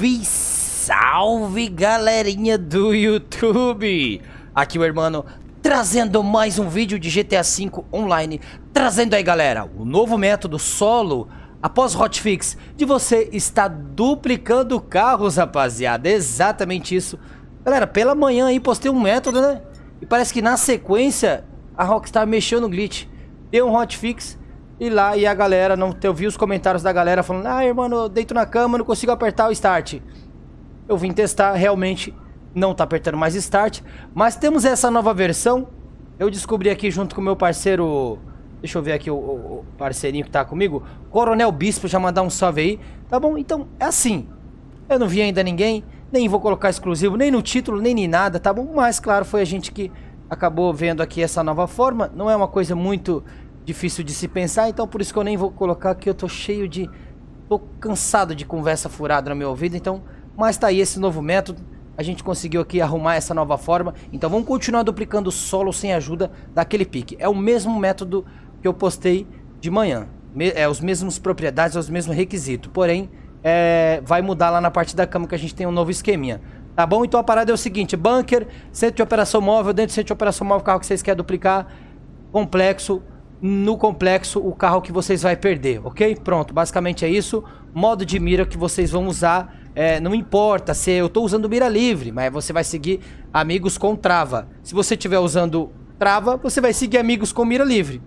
Salve, salve galerinha do YouTube! Aqui o irmão trazendo mais um vídeo de GTA V Online. Trazendo aí galera, o novo método solo após hotfix de você estar duplicando carros rapaziada. Exatamente isso. Galera, pela manhã aí postei um método né? E parece que na sequência a Rockstar mexeu no glitch. Deu um hotfix e lá, e a galera, não, eu vi os comentários da galera falando, ah, irmão, eu deito na cama, não consigo apertar o start. Eu vim testar, realmente não tá apertando mais start. Mas temos essa nova versão. Eu descobri aqui junto com o meu parceiro. Deixa eu ver aqui o, o, parceirinho que tá comigo. Coronel Bispo, já mandar um salve aí. Tá bom? Então, é assim. Eu não vi ainda ninguém. Nem vou colocar exclusivo, nem no título, nem em nada, tá bom? Mas, claro, foi a gente que acabou vendo aqui essa nova forma. Não é uma coisa muito difícil de se pensar, então por isso que eu nem vou colocar aqui, eu tô cheio de... Tô cansado de conversa furada no meu ouvido, então... Mas tá aí esse novo método, a gente conseguiu aqui arrumar essa nova forma, então vamos continuar duplicando o solo sem ajuda daquele pique. É o mesmo método que eu postei de manhã, é os mesmos propriedades, os mesmos requisitos, porém... É, vai mudar lá na parte da cama que a gente tem um novo esqueminha. Tá bom? Então a parada é o seguinte: bunker, centro de operação móvel, dentro do centro de operação móvel, carro que vocês querem duplicar, complexo, no complexo o carro que vocês vai perder, ok? Pronto, basicamente é isso. Modo de mira que vocês vão usar, é, não importa se eu estou usando mira livre, mas você vai seguir amigos com trava. Se você estiver usando trava, você vai seguir amigos com mira livre.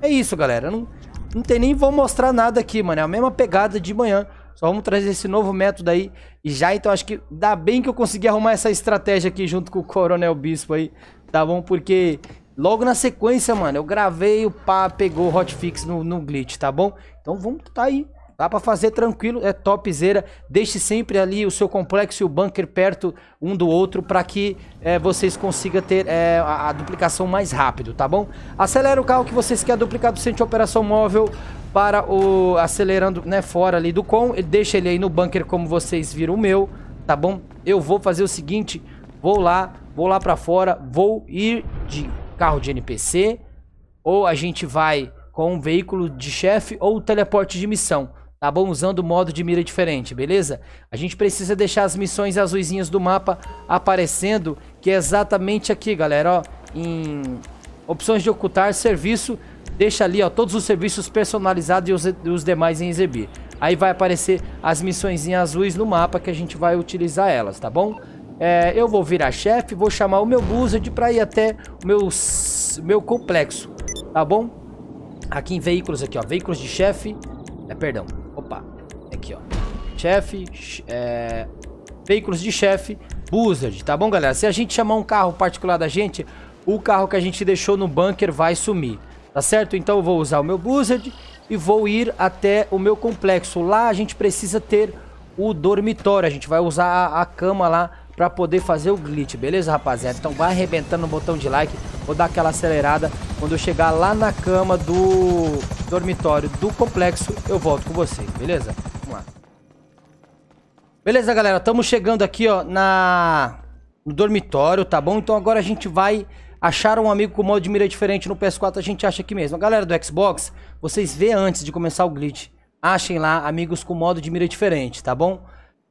É isso, galera. Não, não tem nem vou mostrar nada aqui, mano. É a mesma pegada de manhã. Só vamos trazer esse novo método aí. E já, então, acho que dá bem que eu consegui arrumar essa estratégia aqui junto com o Coronel Bispo aí. Tá bom? Porque Logo na sequência, mano, eu gravei, o pá pegou o hotfix no, no glitch, tá bom? Então vamos tá aí. Dá pra fazer tranquilo, é topzera. Deixe sempre ali o seu complexo e o bunker perto um do outro para que é, vocês consigam ter é, a, a, duplicação mais rápido, tá bom? Acelera o carro que vocês querem duplicar do centro de operação móvel para o... Acelerando, né, fora ali do com. Deixa ele aí no bunker como vocês viram o meu, tá bom? Eu vou fazer o seguinte, vou lá, vou lá pra fora, vou ir de carro de NPC, ou a gente vai com um veículo de chefe ou teleporte de missão, tá bom? Usando modo de mira diferente, beleza? A gente precisa deixar as missões azuisinhas do mapa aparecendo, que é exatamente aqui, galera, ó, em opções de ocultar, serviço, deixa ali, ó, todos os serviços personalizados e os, os demais em exibir. Aí vai aparecer as em azuis no mapa que a gente vai utilizar elas, tá bom? É, eu vou virar chefe, vou chamar o meu Buzzard para ir até o meu, meu complexo, tá bom? Aqui em veículos, aqui ó, veículos de chefe, é, perdão, opa, aqui ó, chefe, é, veículos de chefe, Buzzard, tá bom galera? Se a gente chamar um carro particular da gente, o carro que a gente deixou no bunker vai sumir, tá certo? Então eu vou usar o meu Buzzard e vou ir até o meu complexo, lá a gente precisa ter o dormitório, a gente vai usar a, a cama lá para poder fazer o glitch, beleza, rapaziada? Então vai arrebentando o botão de like, vou dar aquela acelerada. Quando eu chegar lá na cama do dormitório do complexo, eu volto com vocês, beleza? Vamos lá. Beleza, galera? Estamos chegando aqui, ó, na... no dormitório, tá bom? Então agora a gente vai achar um amigo com modo de mira diferente no PS4, a gente acha aqui mesmo. galera do Xbox, vocês vê antes de começar o glitch. Achem lá amigos com modo de mira diferente, tá bom?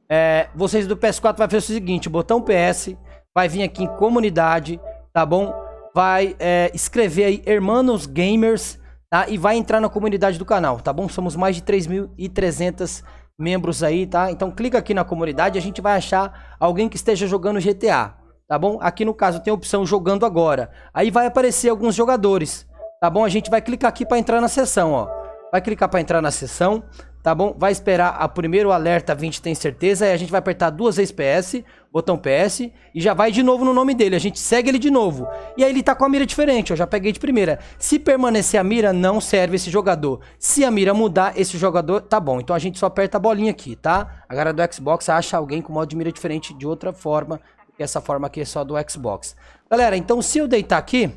É, vocês do PS4 vai fazer o seguinte: botão PS vai vir aqui em comunidade, tá bom? Vai é, escrever aí Hermanos Gamers, tá? E vai entrar na comunidade do canal, tá bom? Somos mais de 3.300 membros aí, tá? Então clica aqui na comunidade, e a gente vai achar alguém que esteja jogando GTA, tá bom? Aqui no caso tem a opção jogando agora. Aí vai aparecer alguns jogadores, tá bom? A gente vai clicar aqui para entrar na sessão, ó. Vai clicar para entrar na sessão tá bom? Vai esperar a primeiro alerta 20 tem certeza, aí a gente vai apertar duas vezes PS, botão PS, e já vai de novo no nome dele, a gente segue ele de novo. E aí ele tá com a mira diferente, eu já peguei de primeira. Se permanecer a mira, não serve esse jogador. Se a mira mudar, esse jogador tá bom. Então a gente só aperta a bolinha aqui, tá? A galera do Xbox acha alguém com modo de mira diferente de outra forma, essa forma aqui é só do Xbox. Galera, então se eu deitar aqui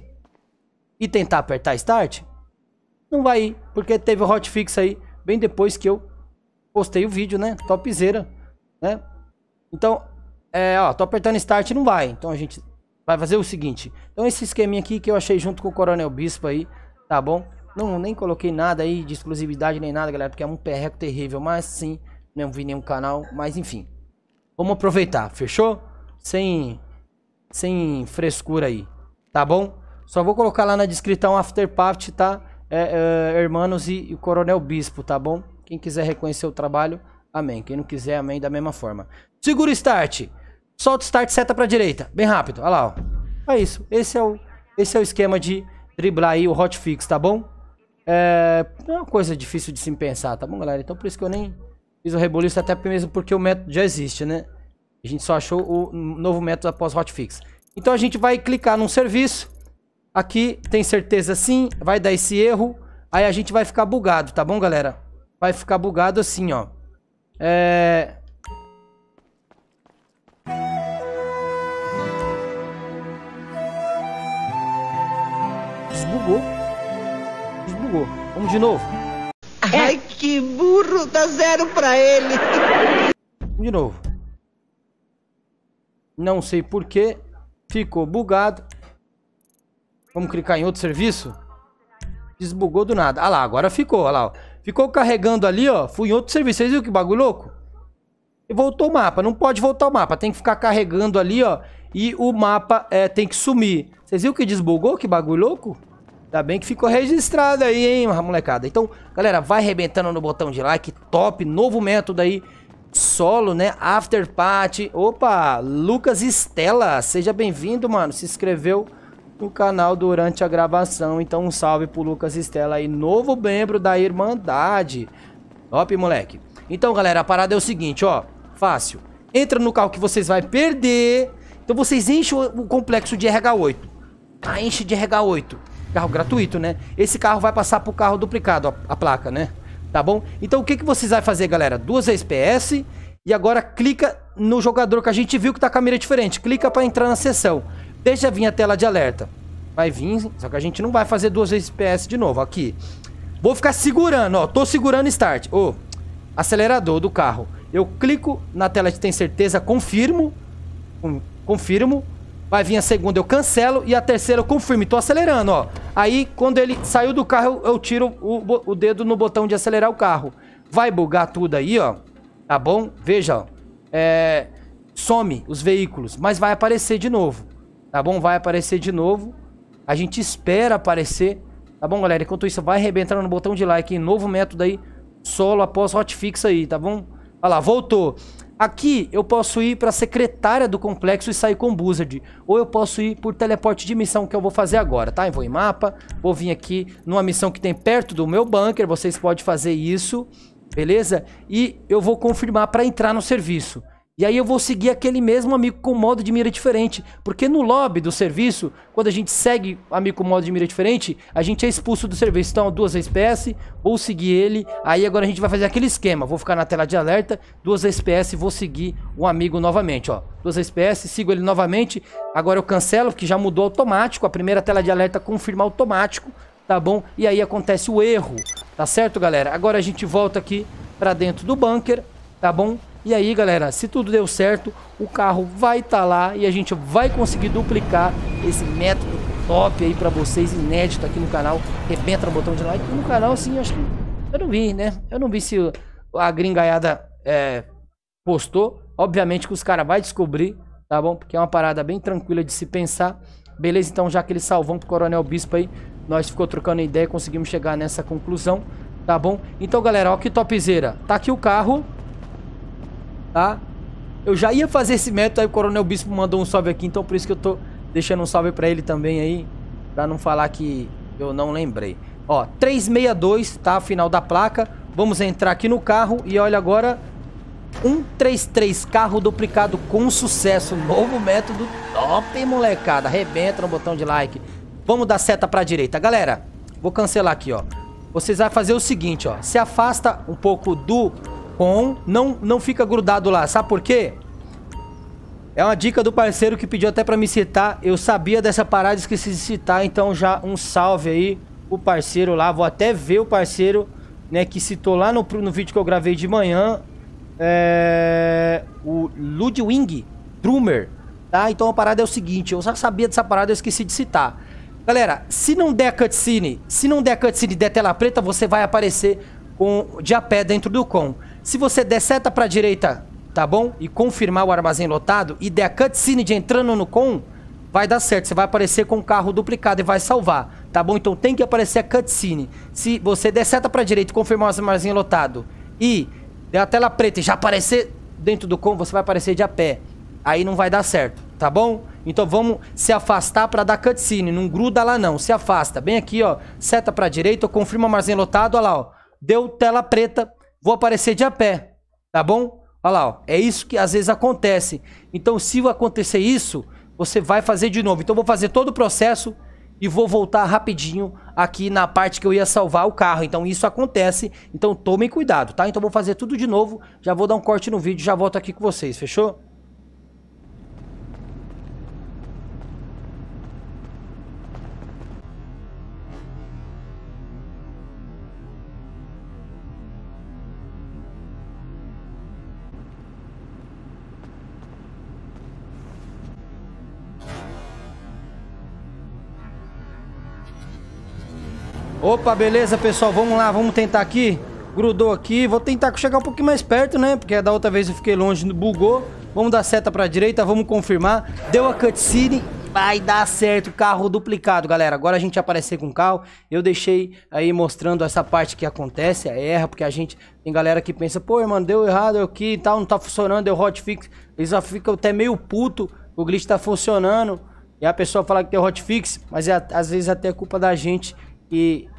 e tentar apertar Start, não vai ir, porque teve o hotfix aí bem depois que eu postei o vídeo, né? Topzera, né? Então, é, ó, tô apertando start não vai. Então a gente vai fazer o seguinte. Então esse esqueminha aqui que eu achei junto com o Coronel Bispo aí, tá bom? Não, nem coloquei nada aí de exclusividade nem nada, galera, porque é um perreco terrível, mas sim, não vi nenhum canal, mas enfim. Vamos aproveitar, fechou? Sem, sem frescura aí, tá bom? Só vou colocar lá na descrição After Party, tá? É, é, Hermanos e, e o Coronel Bispo, tá bom? Quem quiser reconhecer o trabalho, amém. Quem não quiser, amém da mesma forma. Segura o start. Solta o start, seta pra direita. Bem rápido. Olha lá, ó. É isso. Esse é o, esse é o esquema de driblar aí o hotfix, tá bom? É, é uma coisa difícil de se pensar, tá bom, galera? Então por isso que eu nem fiz o reboliço, até mesmo porque o método já existe, né? A gente só achou o novo método após hotfix. Então a gente vai clicar num serviço Aqui tem certeza sim, vai dar esse erro. Aí a gente vai ficar bugado, tá bom, galera? Vai ficar bugado assim, ó. É... Desbugou. Desbugou. Vamos de novo. Ai, é. que burro! Dá zero pra ele! De novo. Não sei porquê. Ficou bugado. Vamos clicar em outro serviço? Desbugou do nada. Ah lá, agora ficou, ah lá, ó. Ficou carregando ali, ó. Fui em outro serviço. Vocês viram que bagulho louco? E voltou o mapa. Não pode voltar o mapa. Tem que ficar carregando ali, ó. E o mapa é, tem que sumir. Vocês viram que desbugou? Que bagulho louco? Ainda bem que ficou registrado aí, hein, molecada. Então, galera, vai arrebentando no botão de like. Top, novo método aí. Solo, né? After Party. Opa, Lucas Estela. Seja bem-vindo, mano. Se inscreveu no canal durante a gravação. Então um salve pro Lucas Estela aí, novo membro da Irmandade. Top, moleque. Então, galera, a parada é o seguinte, ó. Fácil. Entra no carro que vocês vão perder. Então vocês enchem o complexo de RH8. a tá, enche de RH8. Carro gratuito, né? Esse carro vai passar pro carro duplicado, a placa, né? Tá bom? Então o que, que vocês vão fazer, galera? Duas vezes PS e agora clica no jogador que a gente viu que tá com a mira diferente. Clica para entrar na sessão. Deixa vir a tela de alerta. Vai vir, só que a gente não vai fazer duas vezes PS de novo. Aqui. Vou ficar segurando, ó. Tô segurando start. Ô, oh, acelerador do carro. Eu clico na tela de tem certeza, confirmo. Confirmo. Vai vir a segunda, eu cancelo. E a terceira eu confirmo. Tô acelerando, ó. Aí, quando ele saiu do carro, eu, tiro o, o dedo no botão de acelerar o carro. Vai bugar tudo aí, ó. Tá bom? Veja, ó. É... Some os veículos, mas vai aparecer de novo tá bom? Vai aparecer de novo. A gente espera aparecer, tá bom, galera? Enquanto isso, vai arrebentando no botão de like, hein? Novo método aí, solo após hotfix aí, tá bom? Olha lá, voltou. Aqui eu posso ir para a secretária do complexo e sair com o Buzzard. Ou eu posso ir por teleporte de missão, que eu vou fazer agora, tá? Eu vou em mapa, vou vir aqui numa missão que tem perto do meu bunker, vocês podem fazer isso, beleza? E eu vou confirmar para entrar no serviço. E aí eu vou seguir aquele mesmo amigo com modo de mira diferente. Porque no lobby do serviço, quando a gente segue amigo com modo de mira diferente, a gente é expulso do serviço. Então, duas SPS, vou seguir ele. Aí agora a gente vai fazer aquele esquema. Vou ficar na tela de alerta, duas SPS, vou seguir o amigo novamente, ó. Duas SPS, sigo ele novamente. Agora eu cancelo, porque já mudou automático. A primeira tela de alerta confirma automático, tá bom? E aí acontece o erro, tá certo, galera? Agora a gente volta aqui pra dentro do bunker, tá bom? E aí, galera, se tudo deu certo, o carro vai estar tá lá e a gente vai conseguir duplicar esse método top aí para vocês, inédito aqui no canal. Rebenta o botão de like. No canal, sim, acho que... Eu não vi, né? Eu não vi se a gringaiada é, postou. Obviamente que os caras vão descobrir, tá bom? Porque é uma parada bem tranquila de se pensar. Beleza, então já aquele salvão pro Coronel Bispo aí, nós ficou trocando ideia e conseguimos chegar nessa conclusão, tá bom? Então, galera, ó que topzera. Tá aqui o carro, tá? Eu já ia fazer esse método, aí o Coronel Bispo mandou um salve aqui, então por isso que eu tô deixando um salve para ele também aí, para não falar que eu não lembrei. Ó, 362, tá? final da placa. Vamos entrar aqui no carro e olha agora, 133 carro duplicado com sucesso. Novo método top, molecada. Arrebenta no botão de like. Vamos dar seta pra direita. Galera, vou cancelar aqui, ó. Vocês vão fazer o seguinte, ó. Se afasta um pouco do com, não, não fica grudado lá. Sabe por quê? É uma dica do parceiro que pediu até pra me citar. Eu sabia dessa parada e esqueci de citar. Então já um salve aí o parceiro lá. Vou até ver o parceiro, né, que citou lá no, no vídeo que eu gravei de manhã. É... O Ludwig Drummer, tá? Então a parada é o seguinte, eu já sabia dessa parada, esqueci de citar. Galera, se não der cutscene, se não der cutscene der tela preta, você vai aparecer com de a pé dentro do com. Se você der seta pra direita, tá bom? E confirmar o armazém lotado e der a cutscene de entrando no com, vai dar certo. Você vai aparecer com o carro duplicado e vai salvar, tá bom? Então tem que aparecer a cutscene. Se você der seta pra direita e confirmar o armazém lotado e der a tela preta e já aparecer dentro do com, você vai aparecer de a pé. Aí não vai dar certo, tá bom? Então vamos se afastar para dar cutscene. Não gruda lá não, se afasta. Bem aqui, ó. Seta pra direita, confirma o armazém lotado, olha lá, ó. Deu tela preta, vou aparecer de a pé, tá bom? Olha lá, ó. é isso que às vezes acontece. Então, se acontecer isso, você vai fazer de novo. Então, vou fazer todo o processo e vou voltar rapidinho aqui na parte que eu ia salvar o carro. Então, isso acontece. Então, tomem cuidado, tá? Então, vou fazer tudo de novo. Já vou dar um corte no vídeo e já volto aqui com vocês, fechou? Opa, beleza, pessoal. Vamos lá, vamos tentar aqui. Grudou aqui. Vou tentar chegar um pouquinho mais perto, né? Porque da outra vez eu fiquei longe, bugou. Vamos dar seta pra direita, vamos confirmar. Deu a cutscene. Vai dar certo, carro duplicado, galera. Agora a gente aparecer com o carro. Eu deixei aí mostrando essa parte que acontece, a erra, porque a gente tem galera que pensa, pô, irmão, deu errado aqui e tal, não tá funcionando, deu hotfix. Eles já ficam até meio puto, o glitch tá funcionando. E a pessoa fala que tem hotfix, mas é, às vezes até é culpa da gente e,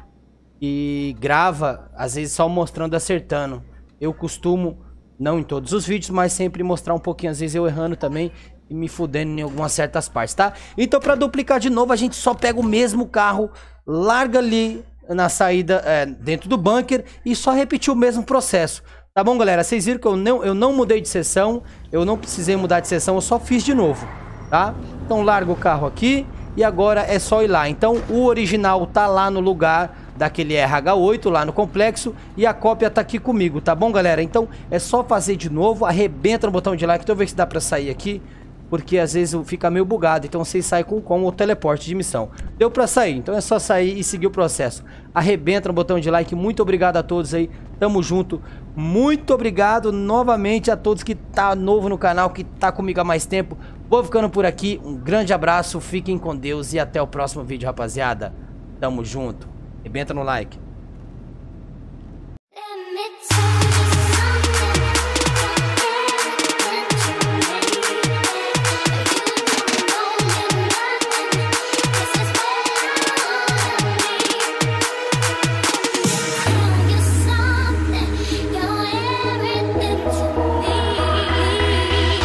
e grava, às vezes só mostrando acertando. Eu costumo, não em todos os vídeos, mas sempre mostrar um pouquinho, às vezes eu errando também e me fudendo em algumas certas partes, tá? Então para duplicar de novo, a gente só pega o mesmo carro, larga ali na saída, é, dentro do bunker e só repetir o mesmo processo. Tá bom, galera? Vocês viram que eu não, eu não mudei de sessão, eu não precisei mudar de sessão, eu só fiz de novo, tá? Então larga o carro aqui e agora é só ir lá. Então o original tá lá no lugar daquele RH8 lá no complexo e a cópia tá aqui comigo, tá bom, galera? Então é só fazer de novo, arrebenta no botão de like, deixa eu ver se dá pra sair aqui, porque às vezes fica meio bugado, então vocês saem com, com o teleporte de missão. Deu pra sair, então é só sair e seguir o processo. Arrebenta no botão de like, muito obrigado a todos aí, tamo junto. Muito obrigado novamente a todos que tá novo no canal, que tá comigo há mais tempo. Vou ficando por aqui. Um grande abraço, fiquem com Deus e até o próximo vídeo, rapaziada. Tamo junto. Rebenta no like.